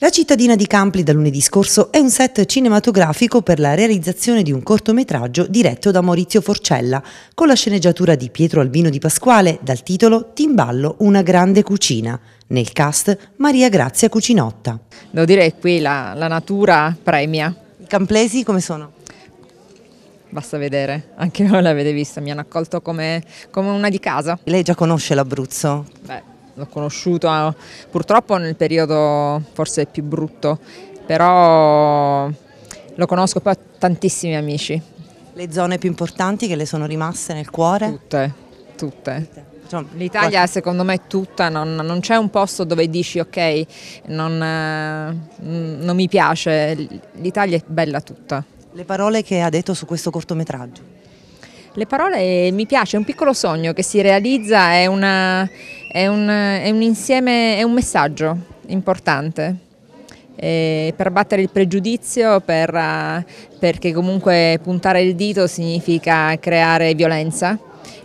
La cittadina di Campli da lunedì scorso è un set cinematografico per la realizzazione di un cortometraggio diretto da Maurizio Forcella, con la sceneggiatura di Pietro Albino di Pasquale dal titolo Timballo, una grande cucina. Nel cast Maria Grazia Cucinotta. Devo dire che qui la, la natura premia. I camplesi come sono? Basta vedere, anche voi l'avete vista, mi hanno accolto come, come una di casa. Lei già conosce l'Abruzzo? Beh l'ho conosciuto eh, purtroppo nel periodo forse più brutto, però lo conosco poi tantissimi amici. Le zone più importanti che le sono rimaste nel cuore? Tutte, tutte. tutte. L'Italia secondo me è tutta, non, non c'è un posto dove dici ok, non, eh, non mi piace, l'Italia è bella tutta. Le parole che ha detto su questo cortometraggio? Le parole mi piace, è un piccolo sogno che si realizza, è una, è un, è un insieme, è un messaggio importante. Eh, per battere il pregiudizio, per, eh, perché comunque puntare il dito significa creare violenza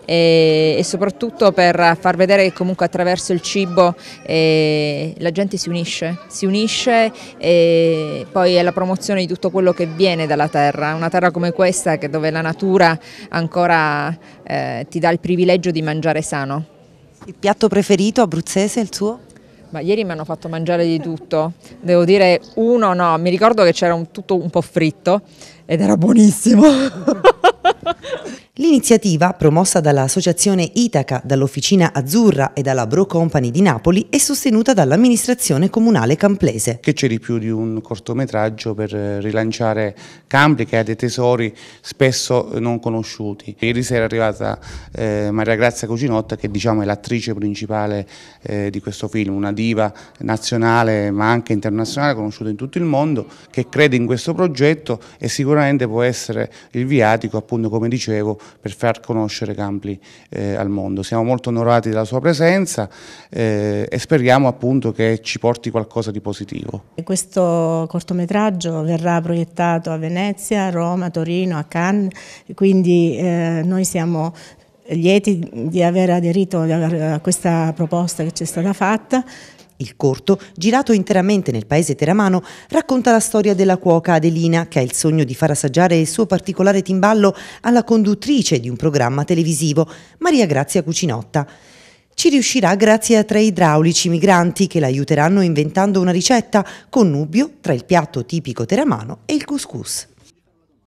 e, e, soprattutto per far vedere che comunque attraverso il cibo eh, la gente si unisce, si unisce e poi è la promozione di tutto quello che viene dalla terra, una terra come questa dove la natura ancora eh, ti dà il privilegio di mangiare sano. Il piatto preferito abruzzese è il suo? Ma ieri mi hanno fatto mangiare di tutto, devo dire uno no, mi ricordo che c'era tutto un po' fritto ed era buonissimo. L'iniziativa, promossa dall'Associazione Itaca, dall'Officina Azzurra e dalla Bro Company di Napoli, è sostenuta dall'amministrazione comunale camplese. Che c'è di più di un cortometraggio per eh, rilanciare Campli che ha dei tesori spesso eh, non conosciuti. Ieri sera è arrivata eh, Maria Grazia Cucinotta che diciamo, è l'attrice principale eh, di questo film, una diva nazionale ma anche internazionale conosciuta in tutto il mondo che crede in questo progetto e sicuramente può essere il viatico appunto come dicevo per far conoscere Campli eh, al mondo. Siamo molto onorati della sua presenza eh, e speriamo appunto che ci porti qualcosa di positivo. Questo cortometraggio verrà proiettato a Venezia, a Roma, a Torino, a Cannes, quindi eh, noi siamo lieti di aver aderito a questa proposta che ci è stata fatta il corto, girato interamente nel paese teramano, racconta la storia della cuoca Adelina che ha il sogno di far assaggiare il suo particolare timballo alla conduttrice di un programma televisivo, Maria Grazia Cucinotta. Ci riuscirà grazie a tre idraulici migranti che l'aiuteranno inventando una ricetta, connubio tra il piatto tipico teramano e il couscous.